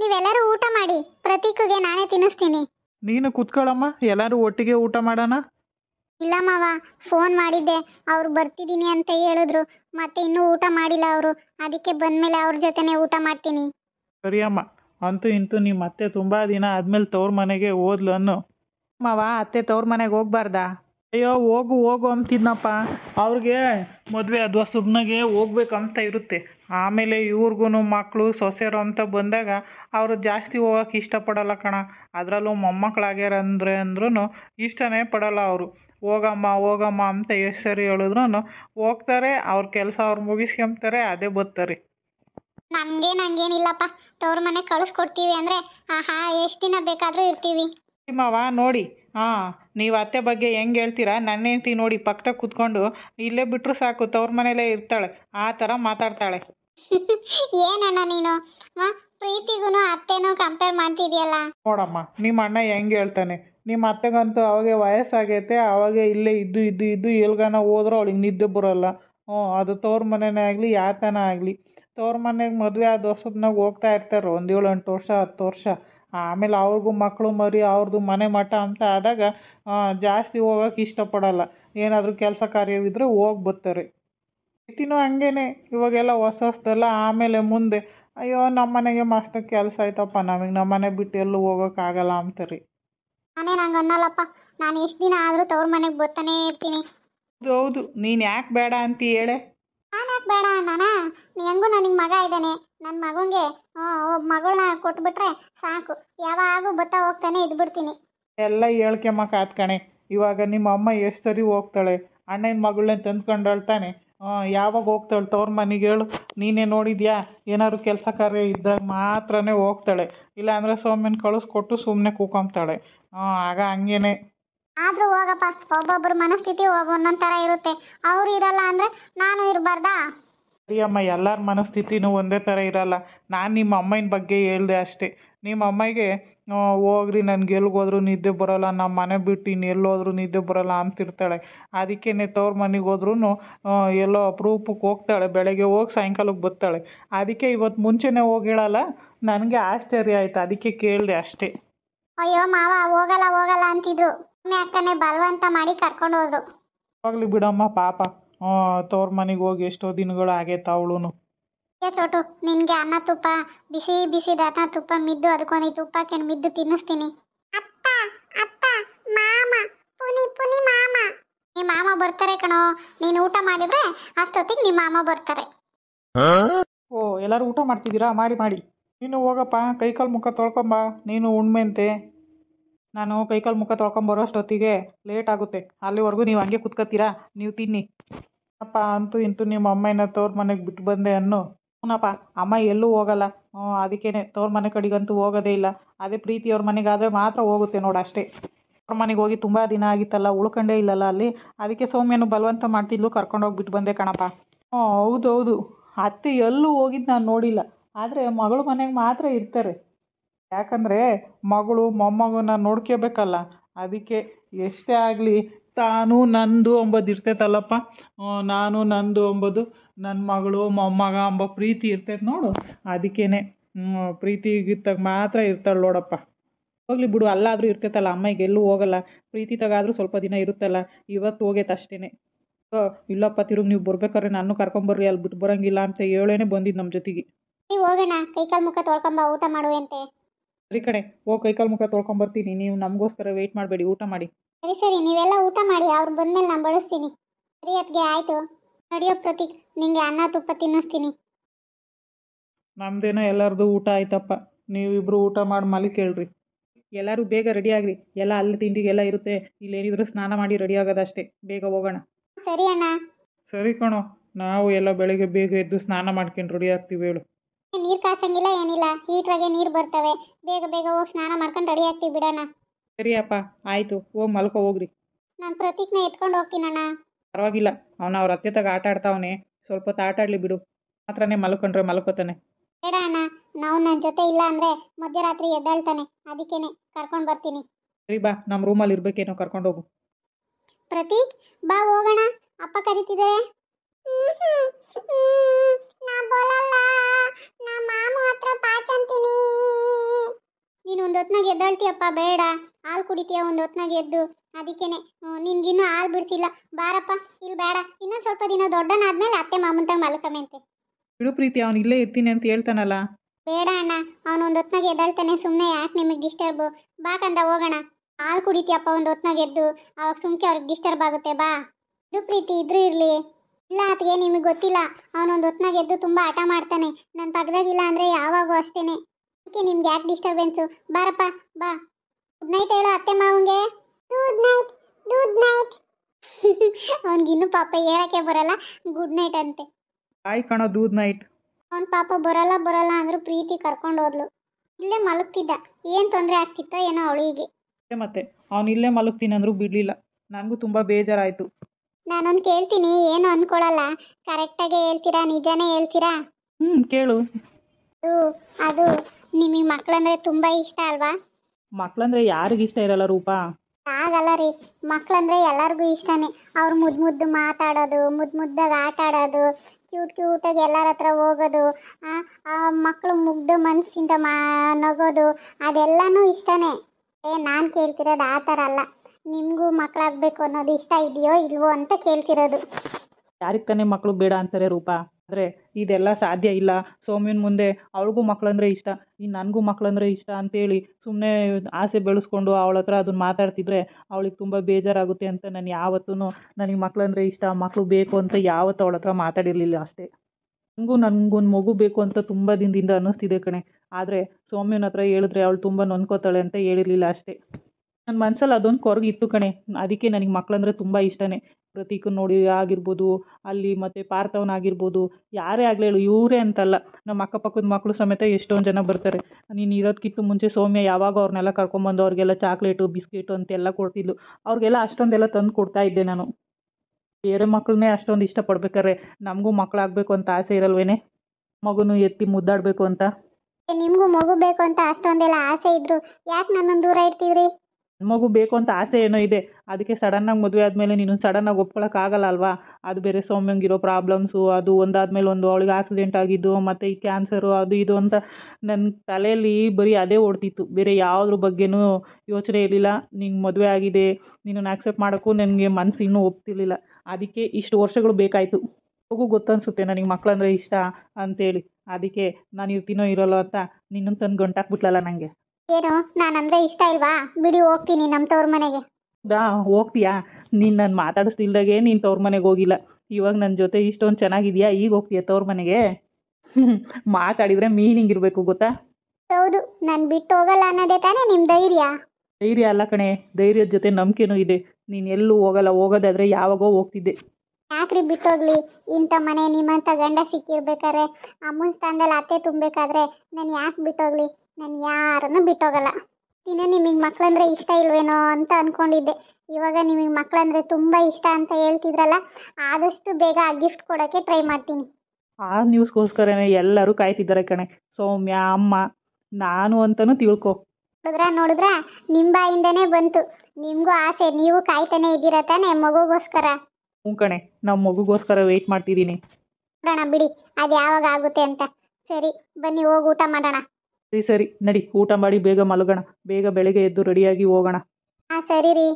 ನೀವೆಲ್ಲರೂ ಊಟ ಮಾಡಿ ಪ್ರತೀಕ್ಗೆ ನಾನೇ ತಿನ್ನಿಸ್ತೀನಿ ನೀನು ಕುತ್ಕೊಳ್ಳಮ್ಮ ಎಲ್ಲರೂ ಒಟ್ಟಿಗೆ ಊಟ ಮಾಡೋಣ ಇಲ್ಲ ಮಾವ ಫೋನ್ ಮಾಡಿದ್ದೆ ಅವ್ರು ಬರ್ತಿದ್ದೀನಿ ಅಂತ ಹೇಳಿದ್ರು ಮತ್ತೆ ಇನ್ನೂ ಊಟ ಮಾಡಿಲ್ಲ ಅವರು ಅದಕ್ಕೆ ಬಂದಮೇಲೆ ಅವ್ರ ಜೊತೆನೆ ಊಟ ಮಾಡ್ತೀನಿ ಸರಿ ಅಮ್ಮ ಅಂತೂ ಇಂತೂ ನಿಮ್ಮ ಅತ್ತೆ ತುಂಬ ದಿನ ಆದ್ಮೇಲೆ ತವ್ರ ಮನೆಗೆ ಹೋದ್ಲು ಅನ್ನು ಮಾವ ಅತ್ತೆ ತವ್ರ ಮನೆಗೆ ಹೋಗ್ಬಾರ್ದಾ ಅಯ್ಯೋ ಹೋಗು ಹೋಗು ಅಂತಿದ್ನಪ್ಪ ಅವ್ರಿಗೆ ಮದುವೆ ಅಥವಾ ಸುಮ್ಮನೆಗೆ ಹೋಗ್ಬೇಕು ಅಂತ ಇರುತ್ತೆ ಆಮೇಲೆ ಇವ್ರಿಗೂ ಮಕ್ಕಳು ಸೊಸೆಯರು ಅಂತ ಬಂದಾಗ ಅವರು ಜಾಸ್ತಿ ಹೋಗೋಕೆ ಇಷ್ಟಪಡಲ್ಲ ಕಣ ಅದರಲ್ಲೂ ಮೊಮ್ಮಕ್ಕಳಾಗ್ಯಾರ ಅಂದ್ರೆ ಅಂದ್ರೂ ಇಷ್ಟನೇ ಪಡಲ್ಲ ಅವರು ಹೋಗಮ್ಮ ಹೋಗಮ್ಮ ಅಂತ ಎಷ್ಟು ಸರಿ ಹೇಳಿದ್ರು ಹೋಗ್ತಾರೆ ಅವ್ರ ಕೆಲಸ ಅವ್ರು ಮುಗಿಸ್ಕೊಂತಾರೆ ಅದೇ ಬರ್ತಾರೆ ನಮ್ಗೇನು ಹಂಗೇನಿಲ್ಲಪ್ಪ ತವ್ರ ಮನೆ ಕಳಿಸ್ಕೊಡ್ತೀವಿ ಅಂದ್ರೆ ಆಹಾ ಎಷ್ಟು ದಿನ ಬೇಕಾದರೂ ಇರ್ತೀವಿ ಮಾವ ನೋಡಿ ಹಾಂ ನೀವು ಅತ್ತೆ ಬಗ್ಗೆ ಹೆಂಗ್ ಹೇಳ್ತೀರಾ ನನ್ನ ಹೆಂಡತಿ ನೋಡಿ ಪಕ್ಕದಾಗ ಕೂತ್ಕೊಂಡು ಇಲ್ಲೇ ಬಿಟ್ಟರು ಸಾಕು ತವ್ರ ಮನೇಲೇ ಇರ್ತಾಳೆ ಆ ಥರ ಮಾತಾಡ್ತಾಳೆ ನೀನು ಕಂಪೇರ್ ನೋಡಮ್ಮ ನಿಮ್ಮ ಅಣ್ಣ ಹೆಂಗೆ ಹೇಳ್ತಾನೆ ನಿಮ್ಮ ಅತ್ತೆಗಂತೂ ಅವಾಗೆ ವಯಸ್ಸಾಗೈತೆ ಅವಾಗೆ ಇಲ್ಲೇ ಇದ್ದು ಇದ್ದು ಇದ್ದು ಎಲ್ಗಾನ ಹೋದ್ರೂ ಅವಳಿಗೆ ನಿದ್ದೆ ಬರೋಲ್ಲ ಹ್ಞೂ ಅದು ತವ್ರ ಮನೆನೇ ಆಗಲಿ ಯಾತನ ಆಗಲಿ ತೋರ್ ಮನೆಗೆ ಮದುವೆ ಆದ ವರ್ಷದಾಗ ಹೋಗ್ತಾ ಇರ್ತಾರೆ ಒಂದು ಏಳು ಎಂಟು ವರ್ಷ ಹತ್ತು ವರ್ಷ ಆಮೇಲೆ ಅವ್ರಿಗೂ ಮಕ್ಕಳು ಮರಿ ಅವ್ರದ್ದು ಮನೆ ಮಠ ಅಂತ ಆದಾಗ ಜಾಸ್ತಿ ಹೋಗೋಕೆ ಇಷ್ಟಪಡೋಲ್ಲ ಏನಾದರೂ ಕೆಲಸ ಕಾರ್ಯವಿದ್ರೆ ಹೋಗಿ ಬರ್ತಾರೆ ಪ್ರೀತಿನೂ ಹಂಗೇನೆ ಇವಾಗೆಲ್ಲ ಹೊಸ ಹೊಸದಲ್ಲ ಆಮೇಲೆ ಮುಂದೆ ಅಯ್ಯೋ ನಮ್ಮ ಮನೆಗೆ ಮಸ್ತ್ ಕೆಲಸ ಐತಪ್ಪ ನಮಗೆ ನಮ್ಮ ಮನೆ ಬಿಟ್ಟು ಎಲ್ಲೂ ಹೋಗೋಕ್ಕಾಗಲ್ಲ ಅಂತಾರೆ ನಾನೇನು ಹಂಗೆ ಅನ್ನಲ್ಲಪ್ಪ ನಾನು ಎಷ್ಟು ದಿನ ಆದರೂ ತವ್ರ ಮನೆಗೆ ಬರ್ತಾನೆ ಇರ್ತೀನಿ ಹೌದು ಹೌದು ನೀನು ಯಾಕೆ ಬೇಡ ಅಂತ ಹೇಳೆ ನಾನ್ಯಾಕೆ ಬೇಡ ನೀ ಹೆಂಗೂ ನನಗೆ ಮಗ ಇದ್ದಾನೆ ನನ್ನ ಮಗನಿಗೆ ಒಬ್ಬ ಮಗಳನ್ನ ಕೊಟ್ಬಿಟ್ರೆ ಸಾಕು ಯಾವಾಗೂ ಬತ್ತಾ ಹೋಗ್ತಾನೆ ಇದ್ಬಿಡ್ತೀನಿ ಎಲ್ಲ ಹೇಳ್ಕೆಮ್ಮ ಕಾತ್ಕಣೆ ಇವಾಗ ನಿಮ್ಮ ಅಮ್ಮ ಎಷ್ಟು ಸರಿ ಹೋಗ್ತಾಳೆ ಅಣ್ಣನ ಮಗಳನ್ನ ತಂದ್ಕೊಂಡಳ್ತಾನೆ ಯಾವಾಗ ಹೋಗ್ತಾಳೆ ತವ್ರು ಮನೆಗೆ ಹೇಳು ನೀನೇ ನೋಡಿದ್ಯಾ ಏನಾದ್ರು ಕೆಲಸ ಕಾರ್ಯ ಇದ್ದಾಗ ಮಾತ್ರನೇ ಹೋಗ್ತಾಳೆ ಅಂದ್ರೆ ಸೌಮ್ಯನ ಕಳಿಸ್ಕೊಟ್ಟು ಸುಮ್ಮನೆ ಕೂಕೊಂತಾಳೆ ಆಗ ಹಂಗೇನೆ ಆದರೂ ಹೋಗಪ್ಪ ಒಬ್ಬೊಬ್ಬರ ಮನಸ್ಥಿತಿ ಒಂದೊಂದು ಥರ ಇರುತ್ತೆ ಅವ್ರು ಇರಲ್ಲ ಅಂದರೆ ನಾನು ಇರಬಾರ್ದಾ ಸರಿ ಅಮ್ಮ ಎಲ್ಲರ ಮನಸ್ಥಿತಿನೂ ಒಂದೇ ಥರ ಇರಲ್ಲ ನಾನು ನಿಮ್ಮ ಅಮ್ಮನ ಬಗ್ಗೆ ಹೇಳ್ದೆ ಅಷ್ಟೇ ನಿಮ್ಮ ಅಮ್ಮಾಯಿಗೆ ಹೋಗ್ರಿ ನನ್ಗೆ ಎಲ್ಲಿಗೆ ಹೋದ್ರೂ ನಿದ್ದೆ ಬರೋಲ್ಲ ನಮ್ಮ ಮನೆ ಬಿಟ್ಟು ಇನ್ನು ಹೋದ್ರೂ ನಿದ್ದೆ ಬರೋಲ್ಲ ಅಂತಿರ್ತಾಳೆ ಅದಕ್ಕೇ ತವ್ರು ಮನೆಗೆ ಹೋದ್ರೂ ಎಲ್ಲೋ ಅಪ್ರೂಪಕ್ಕೆ ಹೋಗ್ತಾಳೆ ಬೆಳಗ್ಗೆ ಹೋಗಿ ಸಾಯಂಕಾಲಕ್ಕೆ ಬರ್ತಾಳೆ ಅದಕ್ಕೆ ಇವತ್ತು ಮುಂಚೆನೇ ಹೋಗಿ ನನಗೆ ಆಶ್ಚರ್ಯ ಆಯ್ತು ಅದಕ್ಕೆ ಕೇಳಿದೆ ಅಷ್ಟೇ ಅಯ್ಯೋ ಮಾವ ಹೋಗಲ್ಲ ಹೋಗಲ್ಲ ಅಂತಿದ್ರು ಅಕ್ಕನೇ ಬಲವಂತ ಮಾಡಿ ಕರ್ಕೊಂಡು ಹೋದ್ರು ಹೋಗ್ಲಿ ಬಿಡಮ್ಮ ಪಾಪ ತವ್ರ ಮನೆಗೆ ಹೋಗಿ ಎಷ್ಟೋ ದಿನಗಳು ಆಗೈತೆ ಅವಳು ಏ ಚೋಟು ನಿನಗೆ ಅನ್ನ ತುಪ್ಪ ಬಿಸಿ ಬಿಸಿದ ಅನ್ನ ತುಪ್ಪ ಮಿದ್ದು ಅದಕ್ಕೊಂದು ತುಪ್ಪಕ್ಕೆ ಮಿದ್ದು ತಿನ್ನಿಸ್ತೀನಿ ಅಪ್ಪ ಅಪ್ಪ ಮಾಮ ಪುನಿ ಪುನಿ ಮಾಮ ನಿಮ್ಮ ಮಾಮ ಬರ್ತಾರೆ ಕಣೋ ನೀನು ಊಟ ಮಾಡಿದ್ರೆ ಅಷ್ಟೊತ್ತಿಗೆ ನಿಮ್ಮ ಮಾಮ ಬರ್ತಾರೆ ಓ ಎಲ್ಲರೂ ಊಟ ಮಾಡ್ತಿದ್ದೀರಾ ಮಾಡಿ ಮಾಡಿ ನೀನು ಹೋಗಪ್ಪ ಕೈಕಾಲು ಮುಖ ತೊಳ್ಕೊಂಬ ನೀನು ಉಣ್ಮೆಂತೆ ನಾನು ಕೈಕಾಲು ಮುಖ ತೊಳ್ಕೊಂಬರೋ ಅಷ್ಟೊತ್ತಿಗೆ ಲೇಟ್ ಆಗುತ್ತೆ ಅಲ್ಲಿವರೆಗೂ ನೀವು ಹಂಗೆ ಕುತ್ಕೋತೀರಾ ನೀವು ತಿನ್ನಿ ಅಪ್ಪ ಅಂತೂ ಇಂತೂ ನಿಮ್ಮ ಅಮ್ಮನ ತೋರ್ ಮನೆಗೆ ಬಿಟ್ಟು ಬಂದೆ ಅನ್ನು ಹ್ಞೂನಪ್ಪ ಅಮ್ಮ ಎಲ್ಲೂ ಹೋಗಲ್ಲ ಹ್ಞೂ ಅದಕ್ಕೇ ತವ್ರ ಮನೆ ಕಡೆಗಂತೂ ಹೋಗೋದೇ ಇಲ್ಲ ಅದೇ ಪ್ರೀತಿಯವ್ರ ಮನೆಗಾದರೆ ಮಾತ್ರ ಹೋಗುತ್ತೆ ನೋಡು ಅಷ್ಟೇ ಅವ್ರ ಮನೆಗೆ ಹೋಗಿ ತುಂಬ ದಿನ ಆಗಿತ್ತಲ್ಲ ಉಳ್ಕೊಂಡೇ ಇಲ್ಲಲ್ಲ ಅಲ್ಲಿ ಅದಕ್ಕೆ ಸೌಮ್ಯನು ಬಲವಂತ ಮಾಡ್ತಿದ್ಲು ಕರ್ಕೊಂಡೋಗ್ಬಿಟ್ಟು ಬಂದೆ ಕಣಪ್ಪ ಹ್ಞೂ ಹೌದೌದು ಅತ್ತೆ ಎಲ್ಲೂ ಹೋಗಿದ್ದು ನಾನು ನೋಡಿಲ್ಲ ಆದರೆ ಮಗಳು ಮನೆಗೆ ಮಾತ್ರ ಇರ್ತಾರೆ ಯಾಕಂದರೆ ಮಗಳು ಮೊಮ್ಮಗನ ನೋಡ್ಕೋಬೇಕಲ್ಲ ಅದಕ್ಕೆ ಎಷ್ಟೇ ಆಗಲಿ ತಾನು ನಂದು ಅಂಬೋದು ಇರ್ತೈತಲ್ಲಪ್ಪ ನಾನು ನಂದು ಅಂಬೋದು ನನ್ನ ಮಗಳು ಮೊಮ್ಮಗ ಅಂಬ ಪ್ರೀತಿ ಇರ್ತೈತೆ ನೋಡು ಅದಕ್ಕೇನೆ ಪ್ರೀತಿ ಇದ್ದಾಗ ಮಾತ್ರ ಇರ್ತಾಳೆ ನೋಡಪ್ಪ ಹೋಗಲಿ ಬಿಡು ಅಲ್ಲಾದರೂ ಇರ್ತೈತಲ್ಲ ಅಮ್ಮಿಗೆ ಎಲ್ಲೂ ಹೋಗಲ್ಲ ಪ್ರೀತಿ ತಗಾದರೂ ಸ್ವಲ್ಪ ದಿನ ಇರುತ್ತಲ್ಲ ಇವತ್ತು ಹೋಗೈತೆ ಅಷ್ಟೇ ಇಲ್ಲಪ್ಪ ತಿರುಗ ನೀವು ಬರ್ಬೇಕಾರೆ ನಾನು ಕರ್ಕೊಂಬರ್ರಿ ಅಲ್ಲಿ ಬಿಟ್ಟು ಬರಂಗಿಲ್ಲ ಅಂತ ಹೇಳೇನೆ ಬಂದಿದ್ದು ನಮ್ಮ ಜೊತೆಗೆ ಹೋಗೋಣ ಮುಖ ಊಟ ಸರಿ ಕಡೆ ಓ ಕೈಕಾಲು ಮುಖ ತೊಳ್ಕೊಂಬರ್ತೀನಿ ನೀವು ನಮಗೋಸ್ಕರ ವೇಟ್ ಮಾಡಬೇಡಿ ಊಟ ಮಾಡಿ ಸರಿ ಸರಿ ನೀವೆಲ್ಲ ಊಟ ಮಾಡಿ ಅವ್ರು ನಾನು ಬಳಸ್ತೀನಿ ಸರಿ ಅದಕ್ಕೆ ಆಯಿತು ನಡಿಯೋ ಪ್ರತೀಕ್ ನಿಂಗೆ ಅನ್ನ ತುಪ್ಪ ತಿನ್ನಿಸ್ತೀನಿ ನಮ್ದೇನ ಎಲ್ಲರದು ಊಟ ಆಯ್ತಪ್ಪ ನೀವಿಬ್ರು ಊಟ ಮಾಡಿ ಮಲಿ ಕೇಳ್ರಿ ಎಲ್ಲರೂ ಬೇಗ ರೆಡಿ ಆಗ್ರಿ ಎಲ್ಲ ಅಲ್ಲಿ ತಿಂಡಿಗೆಲ್ಲ ಇರುತ್ತೆ ಇಲ್ಲಿ ಏನಿದ್ರು ಸ್ನಾನ ಮಾಡಿ ರೆಡಿ ಆಗೋದಷ್ಟೇ ಬೇಗ ಹೋಗೋಣ ಸರಿ ಅಣ್ಣ ಸರಿ ಕಣೋ ನಾವು ಎಲ್ಲ ಬೆಳಗ್ಗೆ ಬೇಗ ಎದ್ದು ಸ್ನಾನ ಮಾಡ್ಕೊಂಡು ರೆಡಿ ಆಗ್ತೀವಿ ಹೇಳು ನೀರ್ ಕಾಸಂಗಿಲ್ಲ ಏನಿಲ್ಲ ಹೀಟ್ರಾಗೆ ನೀರ್ ಬರ್ತವೆ ಬೇಗ ಬೇಗ ಹೋಗಿ ಸ್ನಾನ ಮಾಡ್ಕೊಂಡು ರೆಡಿ ಆಗ್ತೀವಿ ಬಿಡೋಣ ಅಪ್ಪ ಆಯ್ತು ಹೋಗಿ ಮಲ್ಕೋ ಹೋಗ್ರಿ ನಾನು ಪ್ರತೀಕ್ನ ಎತ್ಕೊಂಡು ಹೋಗ್ತೀನಣ್ಣ ಪರವಾಗಿಲ್ಲ ಅವನ ಅವ್ರ ಅತ್ತೆ ತಗ ಆಟ ಆಡ್ತಾವನೆ ಸ್ವಲ್ಪ ಹೊತ್ತು ಆಟ ಆಡ್ಲಿ ಬಿಡು ಮಾತ್ರನೇ ಮಲ್ಕೊಂಡ್ರೆ ಮಲ್ಕೋತಾನೆ ಬೇಡ ಅಣ್ಣ ನಾವು ನನ್ನ ಜೊತೆ ಇಲ್ಲ ಅಂದ್ರೆ ಮಧ್ಯರಾತ್ರಿ ಎದ್ದಾಳ್ತಾನೆ ಅದಕ್ಕೇನೆ ಕರ್ಕೊಂಡು ಬರ್ತೀನಿ ಸರಿ ಬಾ ನಮ್ಮ ರೂಮಲ್ಲಿ ಇರ್ಬೇಕೇನೋ ಕರ್ಕೊಂಡು ಹೋಗು ಪ್ರತೀಕ್ ಬಾ ಹೋಗೋಣ ಅಪ್ಪ ಕರೀತಿದೆ ನೀನು ಒಂದು ಹೊತ್ನಾಗ ಎದ್ದಾಳ್ತೀಯಪ್ಪ ಬೇಡ ಹಾಲು ಕುಡಿತೀಯ ಒಂದು ಹೊತ್ನಾಗ ಎದ್ದು ಅದಕ್ಕೇನೆ ನಿನ್ಗಿನ್ನೂ ಹಾಲು ಬಿಡಿಸಿಲ್ಲ ಬಾರಪ್ಪ ಇಲ್ಲಿ ಬೇಡ ಇನ್ನೊಂದು ಸ್ವಲ್ಪ ದಿನ ದೊಡ್ಡನಾದ್ಮೇಲೆ ಅತ್ತೆ ಮಾಮಂತ ಮಲ್ಕಮೆಂತೆ ಬಿಡು ಪ್ರೀತಿ ಅವನು ಇಲ್ಲೇ ಇರ್ತೀನಿ ಅಂತ ಹೇಳ್ತಾನಲ್ಲ ಬೇಡ ಅಣ್ಣ ಅವನು ಒಂದು ಹೊತ್ನಾಗ ಎದ್ದಾಳ್ತಾನೆ ಸುಮ್ಮನೆ ಯಾಕೆ ನಿಮಗೆ ಡಿಸ್ಟರ್ಬ್ ಬಾ ಕಂದ ಹೋಗೋಣ ಹಾಲು ಕುಡಿತೀಯಪ್ಪ ಒಂದು ಹೊತ್ನಾಗ ಎದ್ದು ಅವಾಗ ಸುಮ್ಕೆ ಅವ್ರಿಗೆ ಡಿಸ್ಟರ್ಬ್ ಆಗುತ್ತೆ ಬಾ ಬಿಡು ಪ್ರೀತಿ ಇದ್ರೂ ಇರಲಿ ಇಲ್ಲ ಅದಕ್ಕೆ ನಿಮಗೆ ಗೊತ್ತಿಲ್ಲ ಅವನೊಂದು ಹೊತ್ನಾಗ ಎದ್ದು ತುಂಬ ಆಟ ಮಾಡ್ತಾನೆ ನನ್ನ ಪಕ್ಕದಾಗಿಲ್ಲ ಅಂದರೆ ಯಾವಾಗೂ ಅಷ್ಟೇ ಅದಕ್ಕೆ ನಿಮ್ಗೆ ಯಾಕೆ ಡಿಸ್ಟರ್ಬೆನ್ಸು ಬಾರಪ್ಪ ಬಾ ನೈಟ್ ಹೇಳು ಅತ್ತೆ ಮಾವಂಗೆ ಗುಡ್ ನೈಟ್ ಗುಡ್ ನೈಟ್ ಇನ್ನು ಪಾಪ ಹೇಳಕ್ಕೆ ಬರಲ್ಲ ಗುಡ್ ನೈಟ್ ಅಂತೆ ಆಯ್ ಕಣೋ ದೂದ್ ನೈಟ್ ಅವನ ಪಾಪ ಬರಲ್ಲ ಬರಲ್ಲ ಅಂದ್ರು ಪ್ರೀತಿ ಕರ್ಕೊಂಡು ಹೋದ್ಲು ಇಲ್ಲೇ ಮಲಗ್ತಿದ್ದ ಏನು ತೊಂದ್ರೆ ಆಗ್ತಿತ್ತೋ ಏನೋ ಅವಳಿಗೆ ಮತ್ತೆ ಅವನ್ ಇಲ್ಲೇ ಮಲಗ್ತೀನಿ ಅಂದ್ರು ಬಿಡ್ಲಿಲ್ಲ ನನಗೂ ತುಂಬಾ ಬೇಜಾರಾಯಿತು ನಾನೊಂದು ಕೇಳ್ತೀನಿ ಏನು ಕರೆಕ್ಟ್ ಕರೆಕ್ಟಾಗಿ ಹೇಳ್ತೀರಾ ನಿಜಾನೇ ಹೇಳ್ತೀರಾ ಹ್ಮ್ ಕೇಳು ಅದು ಅದು ನಿಮಗೆ ಮಕ್ಕಳಂದ್ರೆ ತುಂಬ ಇಷ್ಟ ಅಲ್ವಾ ಮಕ್ಳಂದ್ರೆ ಯಾರಿಗೂ ಇಷ್ಟ ಇರಲ್ಲ ರೂಪ ಆಗಲ್ಲ ರೀ ಮಕ್ಕಳಂದ್ರೆ ಎಲ್ಲರಿಗೂ ಇಷ್ಟನೇ ಅವ್ರು ಮುದ್ದು ಮುದ್ದು ಮಾತಾಡೋದು ಮುದ್ದು ಮುದ್ದಾಗ ಆಟ ಆಡೋದು ಕ್ಯೂಟ್ ಕ್ಯೂಟಾಗಿ ಎಲ್ಲರ ಹತ್ರ ಹೋಗೋದು ಆ ಮಕ್ಕಳು ಮುಗ್ದು ಮನಸ್ಸಿಂದ ಮಾ ನಗೋದು ಅದೆಲ್ಲನೂ ಇಷ್ಟನೇ ಏ ನಾನು ಕೇಳ್ತಿರೋದು ಆ ಥರ ಅಲ್ಲ ನಿಮಗೂ ಮಕ್ಕಳಾಗಬೇಕು ಅನ್ನೋದು ಇಷ್ಟ ಇದೆಯೋ ಇಲ್ವೋ ಅಂತ ಕೇಳ್ತಿರೋದು ಯಾರಿಗೆ ತಾನೇ ಮಕ್ಕಳು ಬೇಡ ಅಂತಾರೆ ರೂಪ ಆದರೆ ಇದೆಲ್ಲ ಸಾಧ್ಯ ಇಲ್ಲ ಸೌಮ್ಯನ ಮುಂದೆ ಅವಳಿಗೂ ಮಕ್ಕಳಂದ್ರೆ ಇಷ್ಟ ಇನ್ನು ನನಗೂ ಮಕ್ಕಳಂದ್ರೆ ಇಷ್ಟ ಅಂತೇಳಿ ಸುಮ್ಮನೆ ಆಸೆ ಬೆಳೆಸ್ಕೊಂಡು ಅವಳ ಹತ್ರ ಅದನ್ನು ಮಾತಾಡ್ತಿದ್ರೆ ಅವ್ಳಿಗೆ ತುಂಬ ಬೇಜಾರಾಗುತ್ತೆ ಅಂತ ನಾನು ಯಾವತ್ತೂ ನನಗೆ ಮಕ್ಕಳಂದ್ರೆ ಇಷ್ಟ ಮಕ್ಕಳು ಬೇಕು ಅಂತ ಯಾವತ್ತೂ ಅವಳ ಹತ್ರ ಮಾತಾಡಿರಲಿಲ್ಲ ಅಷ್ಟೇ ನನಗೂ ನನಗೊಂದು ಮಗು ಬೇಕು ಅಂತ ತುಂಬ ದಿನದಿಂದ ಅನ್ನಿಸ್ತಿದೆ ಕಣೆ ಆದರೆ ಸೌಮ್ಯನ ಹತ್ರ ಹೇಳಿದ್ರೆ ಅವಳು ತುಂಬ ನೊಂದ್ಕೋತಾಳೆ ಅಂತ ಹೇಳಿರಲಿಲ್ಲ ಅಷ್ಟೇ ನನ್ನ ಮನಸ್ಸಲ್ಲಿ ಅದೊಂದು ಕೊರಗಿತ್ತು ಕಣೆ ಅದಕ್ಕೆ ನನಗೆ ಮಕ್ಕಳಂದ್ರೆ ತುಂಬ ಇಷ್ಟನೇ ಪ್ರತೀಕನ್ನ ನೋಡಿ ಆಗಿರ್ಬೋದು ಅಲ್ಲಿ ಮತ್ತು ಪಾರ್ಥವ್ನ ಆಗಿರ್ಬೋದು ಯಾರೇ ಆಗಲಿ ಹೇಳು ಇವರೇ ಅಂತಲ್ಲ ನಮ್ಮ ಅಕ್ಕಪಕ್ಕದ ಮಕ್ಕಳು ಸಮೇತ ಎಷ್ಟೊಂದು ಜನ ಬರ್ತಾರೆ ನೀನು ಇರೋದಕ್ಕಿಂತ ಮುಂಚೆ ಸೌಮ್ಯ ಯಾವಾಗ ಅವ್ರನ್ನೆಲ್ಲ ಕರ್ಕೊಂಡ್ಬಂದು ಅವ್ರಿಗೆಲ್ಲ ಚಾಕ್ಲೇಟು ಬಿಸ್ಕೆಟು ಅಂತೆಲ್ಲ ಕೊಡ್ತಿದ್ಲು ಅವ್ರಿಗೆಲ್ಲ ಅಷ್ಟೊಂದೆಲ್ಲ ತಂದು ಕೊಡ್ತಾ ಇದ್ದೆ ನಾನು ಬೇರೆ ಮಕ್ಳನ್ನೇ ಅಷ್ಟೊಂದು ಇಷ್ಟಪಡ್ಬೇಕಾದ್ರೆ ನಮಗೂ ಮಕ್ಕಳಾಗಬೇಕು ಅಂತ ಆಸೆ ಇರಲ್ವೇನೆ ಮಗುನು ಎತ್ತಿ ಮುದ್ದಾಡಬೇಕು ಅಂತ ನಿಮಗೂ ಮಗು ಬೇಕು ಅಂತ ಅಷ್ಟೊಂದೆಲ್ಲ ಆಸೆ ಇದ್ರು ಯಾಕೆ ನನ್ನನ್ನು ದೂರ ಮಗು ಬೇಕು ಅಂತ ಆಸೆ ಏನೋ ಇದೆ ಅದಕ್ಕೆ ಸಡನ್ನಾಗಿ ಮದುವೆ ಆದಮೇಲೆ ನೀನು ಸಡನ್ನಾಗಿ ಆಗಲ್ಲ ಅಲ್ವಾ ಅದು ಬೇರೆ ಸೌಮ್ಯಂಗಿರೋ ಪ್ರಾಬ್ಲಮ್ಸು ಅದು ಒಂದಾದ್ಮೇಲೆ ಒಂದು ಅವಳಿಗೆ ಆಕ್ಸಿಡೆಂಟ್ ಆಗಿದ್ದು ಮತ್ತು ಈ ಕ್ಯಾನ್ಸರು ಅದು ಇದು ಅಂತ ನನ್ನ ತಲೆಯಲ್ಲಿ ಬರೀ ಅದೇ ಓಡ್ತಿತ್ತು ಬೇರೆ ಯಾವುದ್ರ ಬಗ್ಗೆಯೂ ಯೋಚನೆ ಇರಲಿಲ್ಲ ನಿಂಗೆ ಮದುವೆ ಆಗಿದೆ ನಿನ್ನನ್ನು ಆಕ್ಸೆಪ್ಟ್ ಮಾಡೋಕ್ಕೂ ನನಗೆ ಮನಸ್ಸು ಇನ್ನೂ ಒಪ್ತಿರ್ಲಿಲ್ಲ ಅದಕ್ಕೆ ಇಷ್ಟು ವರ್ಷಗಳು ಬೇಕಾಯಿತು ಮಗು ಗೊತ್ತನ್ಸುತ್ತೆ ನನಗೆ ಮಕ್ಕಳಂದ್ರೆ ಇಷ್ಟ ಅಂತೇಳಿ ಅದಕ್ಕೆ ನಾನು ಇರ್ತೀನೋ ಇರೋಲ್ಲ ಅಂತ ನಿನ್ನ ತಂದು ಗಂಟಾಕ್ಬಿಟ್ಲಲ್ಲ ನನಗೆ ಏನು ನಾನಂದ್ರೆ ಇಷ್ಟ ಇಲ್ವಾ ಬಿಡಿ ಹೋಗ್ತೀನಿ ನಮ್ಮ ತವ್ರ ಮನೆಗೆ ದಾ ಹೋಗ್ತೀಯಾ ನೀನು ನಾನು ಮಾತಾಡಿಸ್ತಿಲ್ದಾಗೆ ನೀನು ತವ್ರ ಮನೆಗೆ ಹೋಗಿಲ್ಲ ಇವಾಗ ನನ್ನ ಜೊತೆ ಇಷ್ಟೊಂದು ಚೆನ್ನಾಗಿದ್ಯಾ ಈಗ ಹೋಗ್ತೀಯ ತವ್ರ ಮನೆಗೆ ಮಾತಾಡಿದ್ರೆ ಮೀನಿಂಗ್ ಇರಬೇಕು ಗೊತ್ತಾ ಹೌದು ನಾನು ಬಿಟ್ಟು ಹೋಗಲ್ಲ ಅನ್ನೋದೇ ತಾನೇ ನಿಮ್ ಧೈರ್ಯ ಧೈರ್ಯ ಅಲ್ಲ ಕಣೆ ಧೈರ್ಯದ ಜೊತೆ ನಂಬಿಕೆನೂ ಇದೆ ನೀನ್ ಎಲ್ಲೂ ಹೋಗಲ್ಲ ಹೋಗೋದಾದ್ರೆ ಯಾವಾಗೋ ಹೋಗ್ತಿದ್ದೆ ಯಾಕ್ರಿ ಬಿಟ್ಟೋಗ್ಲಿ ಇಂಥ ಮನೆ ನಿಮ್ಮಂತ ಗಂಡ ಸಿಕ್ಕಿರ್ಬೇಕಾದ್ರೆ ಅಮ್ಮನ ಸ್ಥಾನದಲ್ಲಿ ಅತ್ತೆ ತುಂಬಬೇಕಾದ್ರೆ ನಾನು ಯಾಕೆ ಬಿಟ್ಟೋಗ್ಲಿ ನಾನು ಯಾರನ್ನು ಬಿಟ್ಟೋಗಲ್ಲ ಇನ್ನೂ ನಿಮಗೆ ಮಕ್ಕಳಂದ್ರೆ ಇಷ್ಟ ಇಲ್ವೇನೋ ಅಂತ ಅಂದ್ಕೊಂಡಿದ್ದೆ ಇವಾಗ ನಿಮಗೆ ಮಕ್ಕಳಂದ್ರೆ ತುಂಬ ಇಷ್ಟ ಅಂತ ಹೇಳ್ತಿದ್ರಲ್ಲ ಆದಷ್ಟು ಬೇಗ ಆ ಗಿಫ್ಟ್ ಕೊಡೋಕ್ಕೆ ಟ್ರೈ ಮಾಡ್ತೀನಿ ಆ ನ್ಯೂಸ್ಗೋಸ್ಕರನೇ ಎಲ್ಲರೂ ಕಾಯ್ತಿದ್ದಾರೆ ಕಣೆ ಸೌಮ್ಯ ಅಮ್ಮ ನಾನು ಅಂತಲೂ ತಿಳ್ಕೊ ನೋಡಿದ್ರಾ ನೋಡಿದ್ರ ನಿಮ್ಮ ಬಾಯಿಂದನೇ ಬಂತು ನಿಮಗೂ ಆಸೆ ನೀವು ಕಾಯ್ತಾನೆ ಇದ್ದೀರ ತಾನೆ ಮಗುಗೋಸ್ಕರ ಹ್ಞೂ ಕಣೆ ನಮ್ಮ ಮಗುಗೋಸ್ಕರ ವೆಯ್ಟ್ ಮಾಡ್ತಿದ್ದೀನಿ ನೋಡೋಣ ಬಿಡಿ ಅದು ಯಾವಾಗ ಆಗುತ್ತೆ ಅಂತ ಸರಿ ಬನ್ನಿ ಹೋಗಿ ಊಟ ಮಾಡೋಣ ಸರಿ ಸರಿ ನಡಿ ಊಟ ಮಾಡಿ ಬೇಗ ಮಲಗೋಣ ಬೇಗ ಬೆಳಿಗ್ಗೆ ಎದ್ದು ರೆಡಿಯಾಗಿ ಹೋಗೋಣ ಹಾಂ ಸರಿ